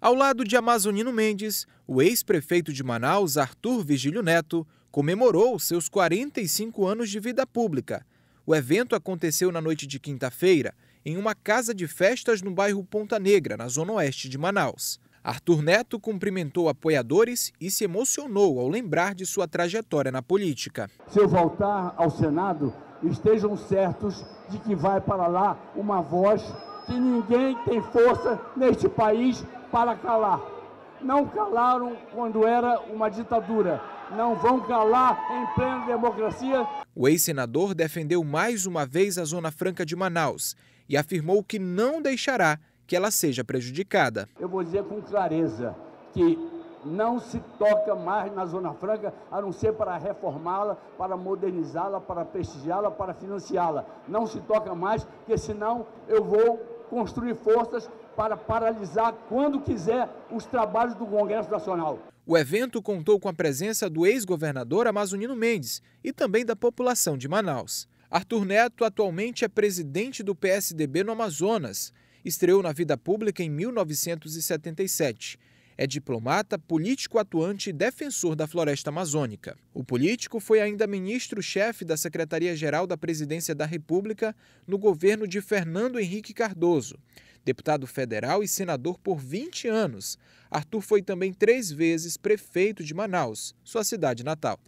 Ao lado de Amazonino Mendes, o ex-prefeito de Manaus, Arthur Vigílio Neto, comemorou seus 45 anos de vida pública. O evento aconteceu na noite de quinta-feira em uma casa de festas no bairro Ponta Negra, na zona oeste de Manaus. Arthur Neto cumprimentou apoiadores e se emocionou ao lembrar de sua trajetória na política. Se eu voltar ao Senado, estejam certos de que vai para lá uma voz que ninguém tem força neste país para calar. Não calaram quando era uma ditadura. Não vão calar em plena democracia. O ex-senador defendeu mais uma vez a Zona Franca de Manaus e afirmou que não deixará que ela seja prejudicada. Eu vou dizer com clareza que não se toca mais na Zona Franca, a não ser para reformá-la, para modernizá-la, para prestigiá-la, para financiá-la. Não se toca mais, porque senão eu vou construir forças para paralisar, quando quiser, os trabalhos do Congresso Nacional. O evento contou com a presença do ex-governador Amazonino Mendes e também da população de Manaus. Arthur Neto atualmente é presidente do PSDB no Amazonas. Estreou na vida pública em 1977 é diplomata, político atuante e defensor da floresta amazônica. O político foi ainda ministro-chefe da Secretaria-Geral da Presidência da República no governo de Fernando Henrique Cardoso. Deputado federal e senador por 20 anos, Arthur foi também três vezes prefeito de Manaus, sua cidade natal.